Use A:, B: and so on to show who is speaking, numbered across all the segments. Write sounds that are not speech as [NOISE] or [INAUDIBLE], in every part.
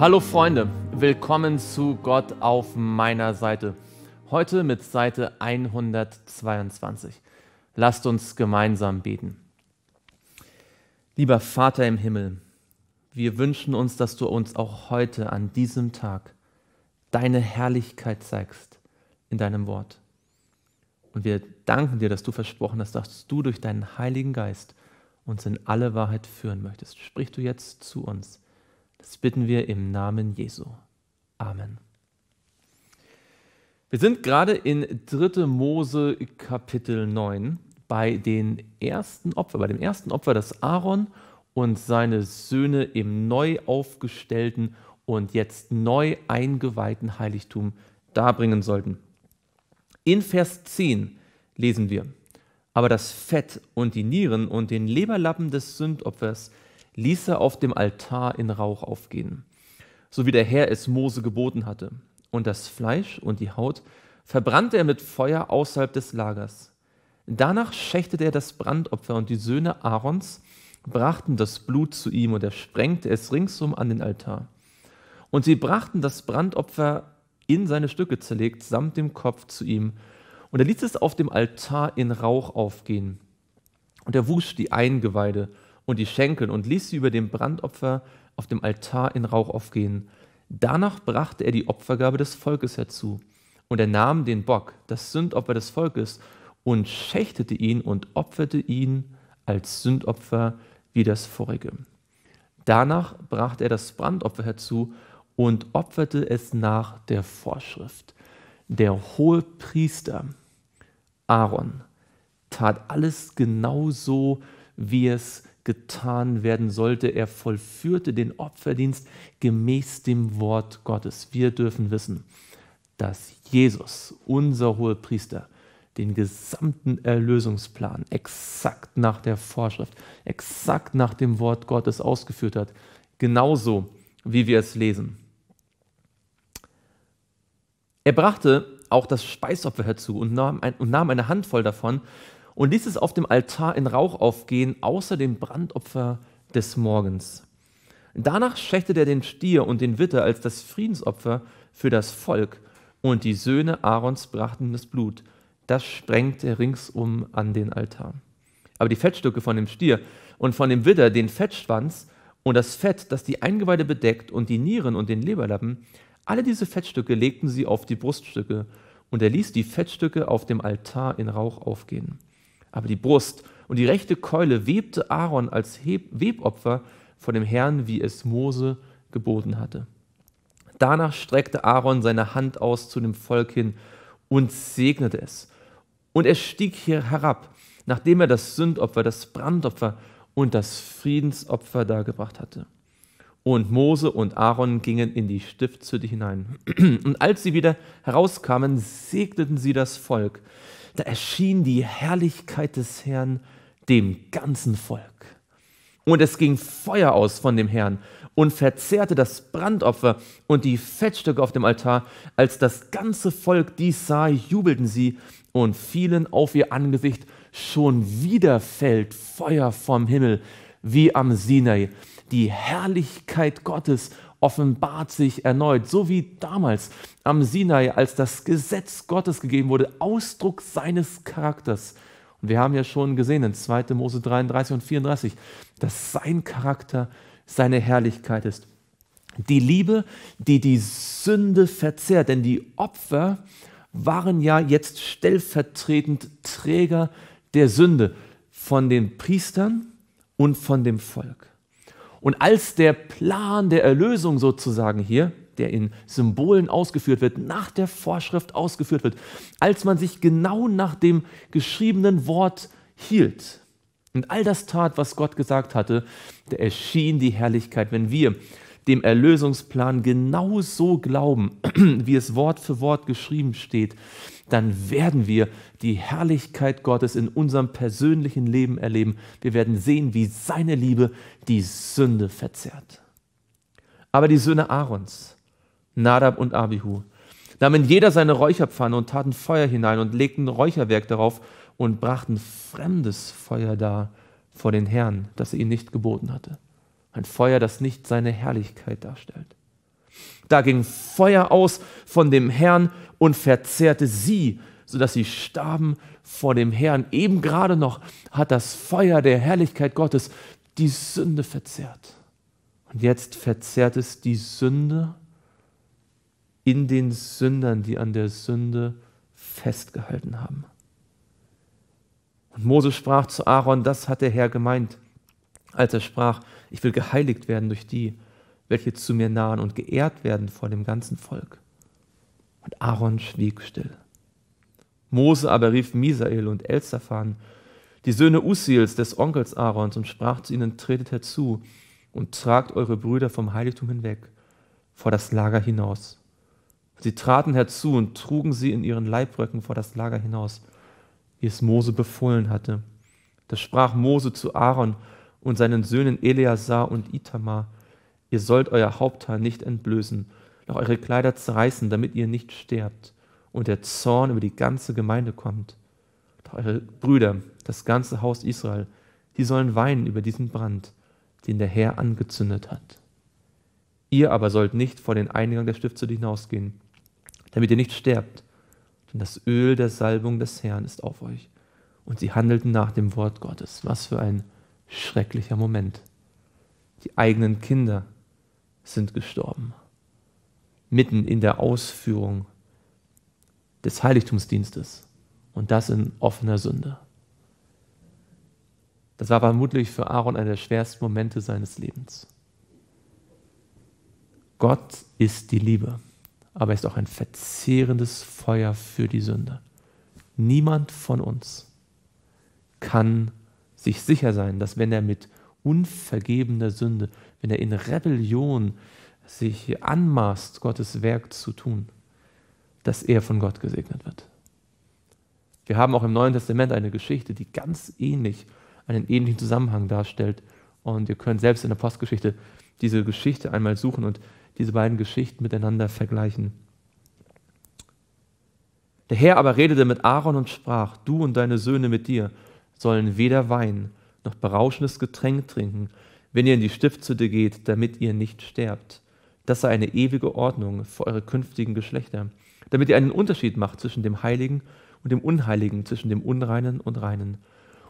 A: Hallo Freunde, willkommen zu Gott auf meiner Seite. Heute mit Seite 122. Lasst uns gemeinsam beten. Lieber Vater im Himmel, wir wünschen uns, dass du uns auch heute an diesem Tag deine Herrlichkeit zeigst in deinem Wort. Und wir danken dir, dass du versprochen hast, dass du durch deinen Heiligen Geist uns in alle Wahrheit führen möchtest. Sprich du jetzt zu uns das bitten wir im Namen Jesu. Amen. Wir sind gerade in 3. Mose Kapitel 9 bei, den ersten Opfer, bei dem ersten Opfer, das Aaron und seine Söhne im neu aufgestellten und jetzt neu eingeweihten Heiligtum darbringen sollten. In Vers 10 lesen wir, aber das Fett und die Nieren und den Leberlappen des Sündopfers ließ er auf dem Altar in Rauch aufgehen, so wie der Herr es Mose geboten hatte. Und das Fleisch und die Haut verbrannte er mit Feuer außerhalb des Lagers. Danach schächtete er das Brandopfer und die Söhne Aarons brachten das Blut zu ihm und er sprengte es ringsum an den Altar. Und sie brachten das Brandopfer in seine Stücke zerlegt, samt dem Kopf zu ihm. Und er ließ es auf dem Altar in Rauch aufgehen. Und er wusch die Eingeweide und die Schenkel und ließ sie über dem Brandopfer auf dem Altar in Rauch aufgehen. Danach brachte er die Opfergabe des Volkes herzu. Und er nahm den Bock, das Sündopfer des Volkes, und schächtete ihn und opferte ihn als Sündopfer wie das vorige. Danach brachte er das Brandopfer herzu und opferte es nach der Vorschrift. Der hohe Priester Aaron tat alles genauso, wie es getan werden sollte. Er vollführte den Opferdienst gemäß dem Wort Gottes. Wir dürfen wissen, dass Jesus, unser hoher Priester, den gesamten Erlösungsplan exakt nach der Vorschrift, exakt nach dem Wort Gottes ausgeführt hat. Genauso, wie wir es lesen. Er brachte auch das Speisopfer herzu und nahm, ein, und nahm eine Handvoll davon und ließ es auf dem Altar in Rauch aufgehen, außer dem Brandopfer des Morgens. Danach schächtete er den Stier und den Witter als das Friedensopfer für das Volk, und die Söhne Aarons brachten ihm das Blut. Das sprengte er ringsum an den Altar. Aber die Fettstücke von dem Stier und von dem Witter, den Fettschwanz und das Fett, das die Eingeweide bedeckt und die Nieren und den Leberlappen, alle diese Fettstücke legten sie auf die Bruststücke, und er ließ die Fettstücke auf dem Altar in Rauch aufgehen aber die Brust. Und die rechte Keule webte Aaron als Heb Webopfer vor dem Herrn, wie es Mose geboten hatte. Danach streckte Aaron seine Hand aus zu dem Volk hin und segnete es. Und er stieg hier herab, nachdem er das Sündopfer, das Brandopfer und das Friedensopfer dargebracht hatte. Und Mose und Aaron gingen in die Stiftshütte hinein. [CLEARS THROAT] Und als sie wieder herauskamen, segneten sie das Volk da erschien die Herrlichkeit des Herrn dem ganzen Volk. Und es ging Feuer aus von dem Herrn und verzehrte das Brandopfer und die Fettstücke auf dem Altar. Als das ganze Volk dies sah, jubelten sie und fielen auf ihr Angesicht. Schon wieder fällt Feuer vom Himmel wie am Sinai. Die Herrlichkeit Gottes offenbart sich erneut, so wie damals am Sinai, als das Gesetz Gottes gegeben wurde, Ausdruck seines Charakters. Und wir haben ja schon gesehen in 2. Mose 33 und 34, dass sein Charakter seine Herrlichkeit ist. Die Liebe, die die Sünde verzehrt, denn die Opfer waren ja jetzt stellvertretend Träger der Sünde von den Priestern und von dem Volk. Und als der Plan der Erlösung sozusagen hier, der in Symbolen ausgeführt wird, nach der Vorschrift ausgeführt wird, als man sich genau nach dem geschriebenen Wort hielt und all das tat, was Gott gesagt hatte, da erschien die Herrlichkeit, wenn wir dem Erlösungsplan genauso glauben, [CLEARS THROAT] wie es Wort für Wort geschrieben steht, dann werden wir die Herrlichkeit Gottes in unserem persönlichen Leben erleben. Wir werden sehen, wie seine Liebe die Sünde verzerrt. Aber die Söhne Aarons, Nadab und Abihu, nahmen jeder seine Räucherpfanne und taten Feuer hinein und legten Räucherwerk darauf und brachten fremdes Feuer dar vor den Herrn, das er ihnen nicht geboten hatte. Ein Feuer, das nicht seine Herrlichkeit darstellt. Da ging Feuer aus von dem Herrn und verzehrte sie, sodass sie starben vor dem Herrn. Eben gerade noch hat das Feuer der Herrlichkeit Gottes die Sünde verzehrt. Und jetzt verzehrt es die Sünde in den Sündern, die an der Sünde festgehalten haben. Und Mose sprach zu Aaron, das hat der Herr gemeint, als er sprach, ich will geheiligt werden durch die, welche zu mir nahen und geehrt werden vor dem ganzen Volk. Und Aaron schwieg still. Mose aber rief Misael und Elzaphan, die Söhne Usils des Onkels Aarons, und sprach zu ihnen, tretet herzu und tragt eure Brüder vom Heiligtum hinweg, vor das Lager hinaus. Sie traten herzu und trugen sie in ihren Leibröcken vor das Lager hinaus, wie es Mose befohlen hatte. Da sprach Mose zu Aaron und seinen Söhnen Eleazar und Itamar, ihr sollt euer Haupthaar nicht entblößen, noch eure Kleider zerreißen, damit ihr nicht sterbt und der Zorn über die ganze Gemeinde kommt. Doch eure Brüder, das ganze Haus Israel, die sollen weinen über diesen Brand, den der Herr angezündet hat. Ihr aber sollt nicht vor den Eingang der Stiftshütte hinausgehen, damit ihr nicht sterbt, denn das Öl der Salbung des Herrn ist auf euch. Und sie handelten nach dem Wort Gottes. Was für ein schrecklicher Moment. Die eigenen Kinder sind gestorben. Mitten in der Ausführung des Heiligtumsdienstes. Und das in offener Sünde. Das war vermutlich für Aaron einer der schwersten Momente seines Lebens. Gott ist die Liebe, aber er ist auch ein verzehrendes Feuer für die Sünde. Niemand von uns kann sich sicher sein, dass wenn er mit unvergebener Sünde, wenn er in Rebellion sich anmaßt, Gottes Werk zu tun, dass er von Gott gesegnet wird. Wir haben auch im Neuen Testament eine Geschichte, die ganz ähnlich, einen ähnlichen Zusammenhang darstellt. Und ihr könnt selbst in der Postgeschichte diese Geschichte einmal suchen und diese beiden Geschichten miteinander vergleichen. Der Herr aber redete mit Aaron und sprach, du und deine Söhne mit dir, sollen weder Wein noch berauschendes Getränk trinken, wenn ihr in die Stiftshütte geht, damit ihr nicht sterbt. Das sei eine ewige Ordnung für eure künftigen Geschlechter, damit ihr einen Unterschied macht zwischen dem Heiligen und dem Unheiligen, zwischen dem Unreinen und Reinen.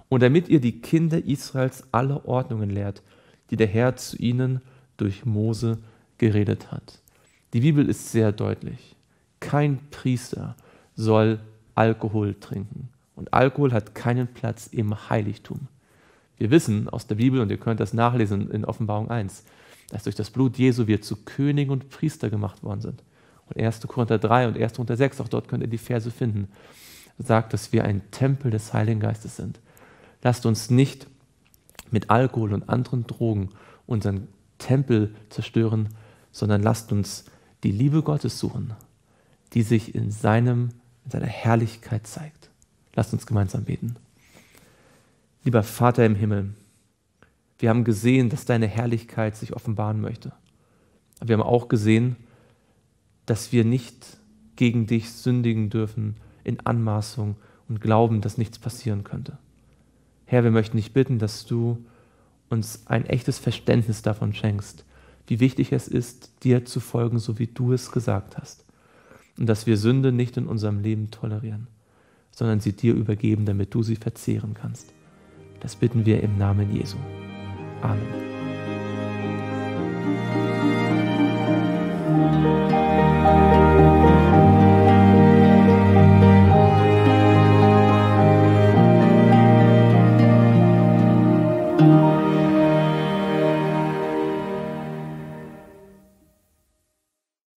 A: Und damit ihr die Kinder Israels alle Ordnungen lehrt, die der Herr zu ihnen durch Mose geredet hat. Die Bibel ist sehr deutlich. Kein Priester soll Alkohol trinken. Und Alkohol hat keinen Platz im Heiligtum. Wir wissen aus der Bibel, und ihr könnt das nachlesen in Offenbarung 1, dass durch das Blut Jesu wir zu König und Priester gemacht worden sind. Und 1. Korinther 3 und 1. Korinther 6, auch dort könnt ihr die Verse finden, sagt, dass wir ein Tempel des Heiligen Geistes sind. Lasst uns nicht mit Alkohol und anderen Drogen unseren Tempel zerstören, sondern lasst uns die Liebe Gottes suchen, die sich in, seinem, in seiner Herrlichkeit zeigt. Lasst uns gemeinsam beten. Lieber Vater im Himmel, wir haben gesehen, dass deine Herrlichkeit sich offenbaren möchte. wir haben auch gesehen, dass wir nicht gegen dich sündigen dürfen in Anmaßung und glauben, dass nichts passieren könnte. Herr, wir möchten dich bitten, dass du uns ein echtes Verständnis davon schenkst, wie wichtig es ist, dir zu folgen, so wie du es gesagt hast. Und dass wir Sünde nicht in unserem Leben tolerieren sondern sie dir übergeben, damit du sie verzehren kannst. Das bitten wir im Namen Jesu. Amen.